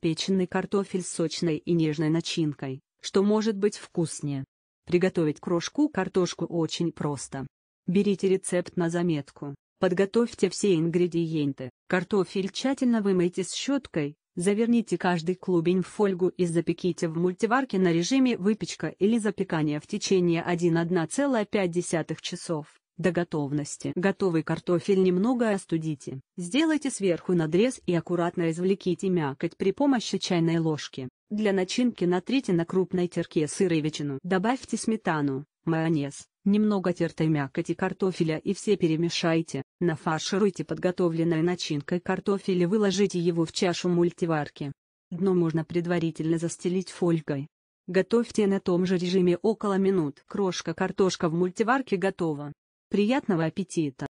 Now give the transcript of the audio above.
Печеный картофель с сочной и нежной начинкой, что может быть вкуснее. Приготовить крошку-картошку очень просто. Берите рецепт на заметку, подготовьте все ингредиенты, картофель тщательно вымойте с щеткой, заверните каждый клубень в фольгу и запеките в мультиварке на режиме выпечка или запекания в течение 1-1,5 часов. До готовности готовый картофель немного остудите. Сделайте сверху надрез и аккуратно извлеките мякоть при помощи чайной ложки. Для начинки натрите на крупной терке сыр и ветчину. Добавьте сметану, майонез, немного тертой мякоти картофеля и все перемешайте. Нафаршируйте подготовленной начинкой картофель и выложите его в чашу мультиварки. Дно можно предварительно застелить фольгой. Готовьте на том же режиме около минут. Крошка картошка в мультиварке готова. Приятного аппетита!